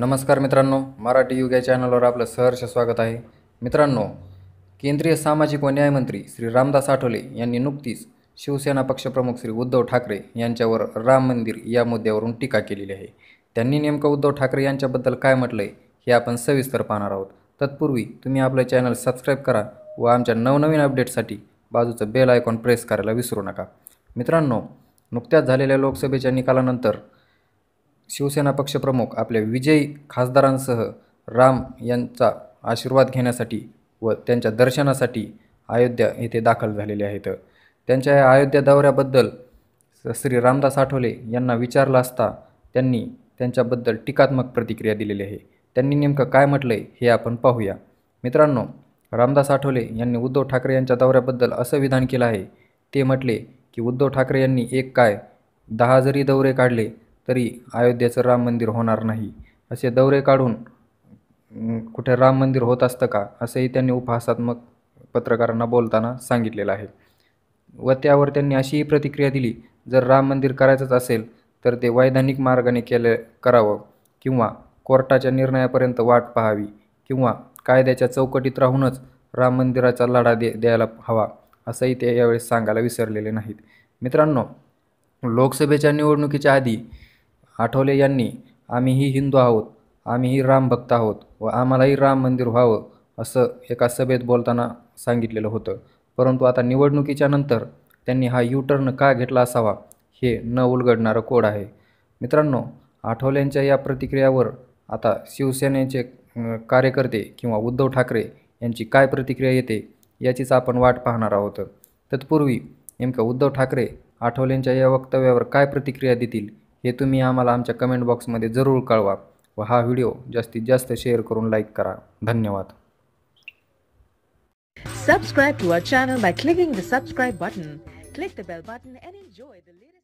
नमस्कार मित्रांनो मराठी युग या चॅनलवर आपलं सहर्ष स्वागत आहे मित्रांनो केंद्रीय सामाजिक व न्यायमंत्री श्री रामदास आठवले यांनी नुकतीच शिवसेना पक्षप्रमुख श्री उद्धव ठाकरे यांच्यावर राम मंदिर या मुद्द्यावरून टीका केलेली आहे त्यांनी नेमकं उद्धव ठाकरे यांच्याबद्दल काय म्हटलं हे आपण सविस्तर पाहणार आहोत तत्पूर्वी तुम्ही आपलं चॅनल सबस्क्राईब करा व आमच्या नवनवीन अपडेटसाठी बाजूचं बेल आयकॉन प्रेस करायला विसरू नका मित्रांनो नुकत्याच झालेल्या लोकसभेच्या निकालानंतर शिवसेना पक्षप्रमुख आपल्या विजयी खासदारांसह राम यांचा आशीर्वाद घेण्यासाठी व त्यांच्या दर्शनासाठी अयोध्या येथे दाखल झालेले आहेत त्यांच्या या अयोध्या दौऱ्याबद्दल श्री रामदास आठवले यांना विचारलं असता त्यांनी त्यांच्याबद्दल टीकात्मक प्रतिक्रिया दिलेली आहे त्यांनी नेमकं काय म्हटलं आहे हे आपण पाहूया मित्रांनो रामदास आठवले यांनी उद्धव ठाकरे यांच्या दौऱ्याबद्दल असं विधान केलं आहे ते म्हटले की उद्धव ठाकरे यांनी एक काय दहा जरी दौरे काढले तरी अयोध्येचं राम मंदिर होणार नाही असे दौरे काढून कुठे राम मंदिर होत असतं का असंही त्यांनी उपहासात्मक पत्रकारांना बोलताना सांगितलेलं आहे व त्यावर त्यांनी अशीही प्रतिक्रिया दिली जर राम मंदिर करायचंच असेल तर ते वैधानिक मार्गाने केलं करावं किंवा कोर्टाच्या निर्णयापर्यंत वाट पाहावी किंवा कायद्याच्या चौकटीत राहूनच राम मंदिराचा लढा दे द्यायला हवा असंही ते यावेळेस सांगायला विसरलेले नाहीत मित्रांनो लोकसभेच्या निवडणुकीच्या आधी आठवले यांनी आम्हीही हिंदू आहोत आम्हीही रामभक्त आहोत व आम्हालाही राम मंदिर व्हावं असं एका सभेत बोलताना सांगितलेलं होतं परंतु आता निवडणुकीच्या नंतर त्यांनी हा टर्न का घेतला असावा हे न उलगडणारं कोड आहे मित्रांनो आठवल्यांच्या या प्रतिक्रियावर आता शिवसेनेचे कार्यकर्ते किंवा उद्धव ठाकरे यांची काय प्रतिक्रिया येते याचीच आपण वाट पाहणार आहोत तत्पूर्वी नेमकं उद्धव ठाकरे आठवल्यांच्या या वक्तव्यावर काय प्रतिक्रिया देतील हे तुम्ही आम्हाला आमच्या कमेंट बॉक्समध्ये जरूर कळवा व हा व्हिडिओ जास्तीत जास्त शेअर करून लाईक करा धन्यवाद Subscribe to our channel by clicking the subscribe button. Click the bell button and enjoy the latest.